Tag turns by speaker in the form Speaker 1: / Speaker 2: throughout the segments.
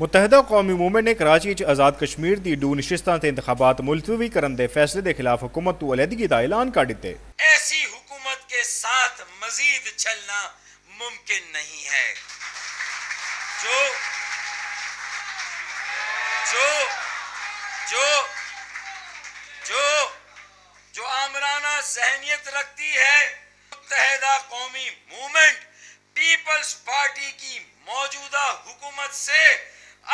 Speaker 1: मुतहदा कौमी मूवमेंट ने कराची आज़ाद कश्मीर की डू नशिस्ता से इंतबात मुलतवी करने के फैसले के खिलाफ हुकूमत तो अलहदगी का ऐलान कर दिते ऐसी हुकूमत के
Speaker 2: साथ मजीद चलना मुमकिन नहीं है जो जो जो जो जो आमराना जहनीत रखती है मुतहदा कौमी मूवमेंट पीपल्स पार्टी की मौजूदा हुकूमत से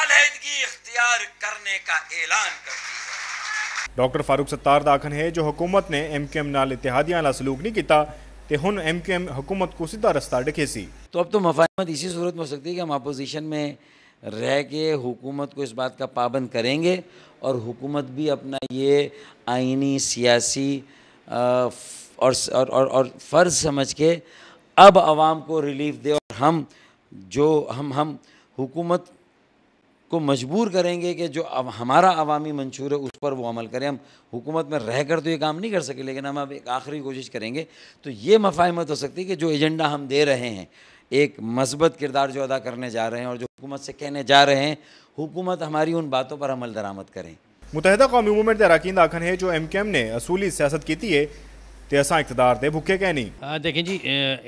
Speaker 2: अलहदगी इख्तियार करने
Speaker 1: का ऐलान कर दिया डॉक्टर फारूक सत्तार का आखन है ਦਾ ਆਖਣ ਹੈ ਜੋ ਹਕੂਮਤ ਨੇ ਐਮਕੇਐਮ ਨਾਲ सलूक नहीं किया तो हूँ एम क्यू एम हुकूमत को सीधा रस्ता डिखे सी तो अब तो मफाहमत इसी सूरत में
Speaker 2: हो सकती है कि हम अपोजिशन में रह के हुकूमत को इस बात का पाबंद करेंगे और हुकूमत भी अपना ये आइनी सियासी और और और, और फ़र्ज़ समझ के अब आवाम को रिलीफ दे और हम जो हम हम हुकूमत को मजबूर करेंगे कि जो अब हमारा अवामी मंशूर है उस पर वो अमल करें हम हुकूमत में रह कर तो ये काम नहीं कर सके लेकिन हम अब एक आखिरी कोशिश करेंगे तो ये मफाहमत हो सकती है कि जो एजेंडा हम दे रहे हैं एक मस्बत किरदार जो अदा करने जा रहे हैं और जो हुकूमत से कहने जा रहे हैं हुकूमत हमारी उन बातों पर अमल दरामद करें
Speaker 1: मुतहदा कौमी मूवमेंट अरकान है जो एम के एम ने असूली सियासत की थी है तो असा इकतदार दे भुखे कह नहीं
Speaker 3: देखें जी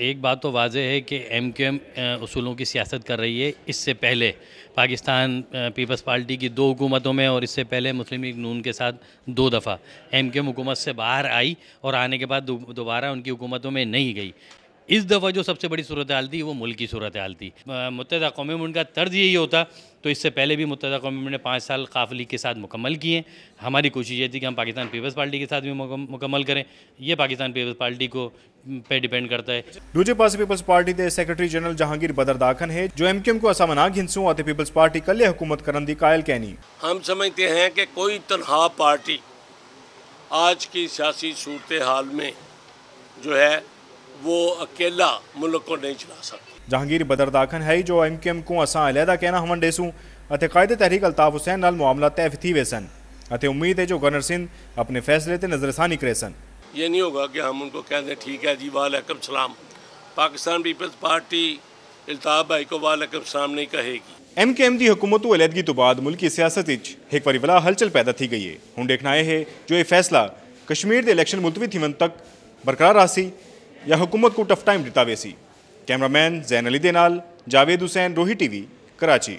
Speaker 3: एक बात तो वाजह है कि एम क्यू एम असूलों की सियासत कर रही है इससे पहले पाकिस्तान पीपल्स पार्टी की दो हुकूमतों में और इससे पहले मुस्लिम लीग नून के साथ दो दफ़ा एम क्यू एम हुकूमत से बाहर आई और आने के बाद दोबारा उनकी हुकूमतों में नहीं गई इस दफ़ा जो सबसे बड़ी सूरत हाल थी वो मुल्क की सूरत हाल थी मुतदा कौम का तर्ज यही होता तो इससे पहले भी मुतदा कौम ने पाँच साल काफली के साथ मुकम्मल किए हमारी कोशिश ये थी कि हम पाकिस्तान पीपल्स पार्टी के साथ भी मुकम्मल करें यह पाकिस्तान पीपल्स पार्टी को पे डिपेंड करता है
Speaker 1: दूजे पास पीपल्स पार्टी के सैक्रटरी जनरल जहांगीर बदर दाखन है जो एम एम को असमनाक हिंसों और पीपल्स पार्टी कल हुकूमत करन दी कायल कहनी
Speaker 4: हम समझते हैं कि कोई तनहा पार्टी आज की सियासी सूरत हाल में जो है वो अकेला मुल्क को नहीं चला सकता
Speaker 1: जहांगीर बदरद आखन है जो एम के एम को असां अलहदा कहना हमन डेसूं ਅਤੇ ਕਾਇਦ ਤਹਿਰੀਕ ਅਲਤਾਫ ਹੁਸੈਨ ਨਾਲ ਮਾਮਲਾ ਤੈਅ ਥੀ ਵੇ ਸਨ ਅਤੇ ਉਮੀਦ ਹੈ ਜੋ ਗਨਰ ਸਿੰਘ ਆਪਣੇ ਫੈਸਲੇ ਤੇ ਨਜ਼ਰਸਾਨੀ ਕਰੇ ਸਨ
Speaker 4: ये नहीं होगा कि हम उनको कह दें ठीक है जी वालेकम सलाम पाकिस्तान पीपल्स पार्टी इल्ताफ भाई को वालेकम सलाम नहीं कहेगी
Speaker 1: एम के एम की हुकूमत अलहदगी तो बाद मुल्की सियासत एक बारी वाला हलचल पैदा थी गई है हूँ देखना यह है जो ये फैसला कश्मीर के इलेक्शन मुलतवी थी तक बरकरार रहा या हुकूमत को टफ टाइम देता वैसी कैमरामैन जैन अली देनाल जावेद हुसैन रोही टीवी कराची